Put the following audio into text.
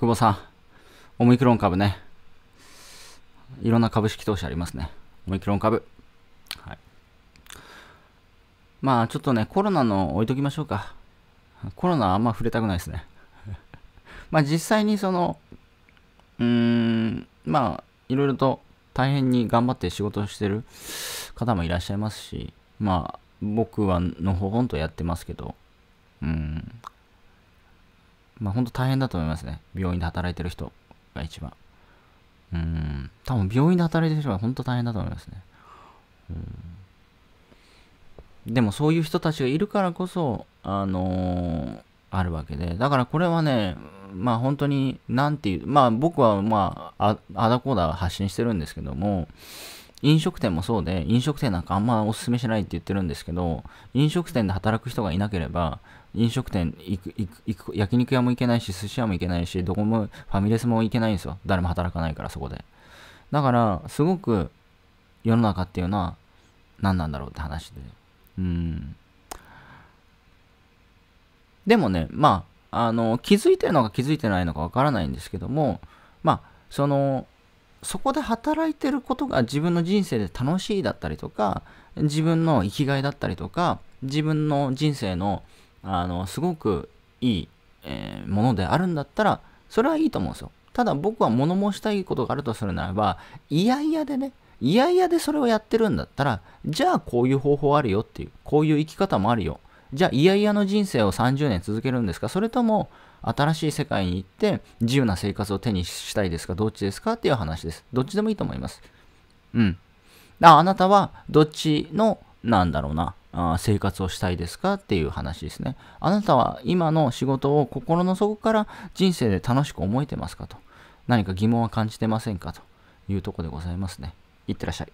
久保さん、オミクロン株ね。いろんな株式投資ありますね。オミクロン株。はい。まあ、ちょっとね、コロナの置いときましょうか。コロナあんま触れたくないですね。まあ、実際にその、うーん、まあ、いろいろと大変に頑張って仕事してる方もいらっしゃいますし、まあ、僕はのほほんとやってますけど、うん、まあ本当大変だと思いますね。病院で働いてる人が一番。うん。多分病院で働いてる人は本当大変だと思いますね。うん。でもそういう人たちがいるからこそ、あのー、あるわけで。だからこれはね、まあ本当に、なんていう、まあ僕はまあ、あだこうだ発信してるんですけども、飲食店もそうで、飲食店なんかあんまおすすめしないって言ってるんですけど、飲食店で働く人がいなければ、飲食店行く、行く、行く、焼肉屋も行けないし、寿司屋も行けないし、どこも、ファミレスも行けないんですよ。誰も働かないから、そこで。だから、すごく、世の中っていうのは、何なんだろうって話で。うん。でもね、まあ、あの、気づいてるのか気づいてないのかわからないんですけども、まあ、その、そこで働いてることが自分の人生で楽しいだったりとか自分の生きがいだったりとか自分の人生のあのすごくいい、えー、ものであるんだったらそれはいいと思うんですよただ僕は物申したいことがあるとするならばいやいやでねいやいやでそれをやってるんだったらじゃあこういう方法あるよっていうこういう生き方もあるよじゃあ、いやの人生を30年続けるんですかそれとも、新しい世界に行って、自由な生活を手にしたいですかどっちですかっていう話です。どっちでもいいと思います。うん。ああなたは、どっちの、なんだろうな、あ生活をしたいですかっていう話ですね。あなたは今の仕事を心の底から人生で楽しく思えてますかと。何か疑問は感じてませんかというとこでございますね。いってらっしゃい。